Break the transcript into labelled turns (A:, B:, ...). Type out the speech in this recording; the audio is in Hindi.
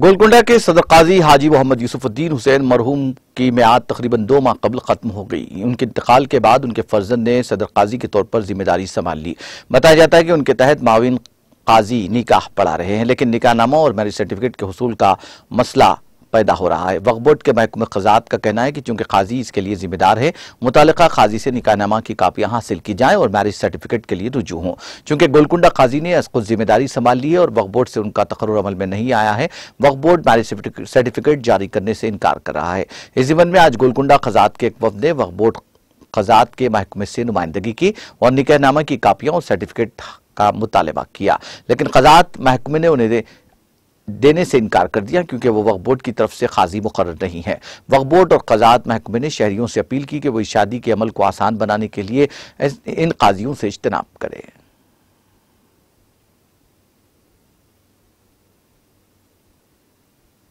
A: गोलकुंडा के सदर काजी हाजी मोहम्मद यूसुफुद्दीन हुसैन मरहूम की म्याद तकरीबन दो माह कबल ख़त्म हो गई उनके इंतकाल के बाद उनके फर्जन ने सदर काजी के तौर पर जिम्मेदारी संभाल ली बताया जाता है कि उनके तहत माविन काजी निकाह पढ़ा रहे हैं लेकिन निकाहनामा और मैरिज सर्टिफिकेट के हसूल का मसला पैदा हो रहा है वक्फ बोर्ड के महकमे खजात का कहना है कि चूंकि काजी इसके लिए जिम्मेदार है मुतल काजी से निकाहनामा की कापियां हासिल की जाए और मैरिज सर्टिफिकेट के लिए रुजू हों चूंकि गोलकुंडा काजी ने इसको जिम्मेदारी संभाल ली है और वक्फ बोर्ड से उनका तकर अमल में नहीं आया है वक्फ बोर्ड मैरिज सर्टिफिकेट जारी करने से इनकार कर रहा है इस जीवन में आज गोलकुंडा खजात के एक वफ ने वक्फ बोर्ड खजात के महकमे से नुमाइंदगी की और निकाहनामा की कापियाँ और सर्टिफिकेट का मुतालबा किया लेकिन खजात महकमे ने उन्हें देने से इनकार कर दिया क्योंकि वो वक्फ बोर्ड की तरफ से खाजी मुकर नहीं है वक्फ बोर्ड और कजात महकमे ने शहरीों से अपील की कि वो इस शादी के अमल को आसान बनाने के लिए इन काजियों से इज्तनाब करें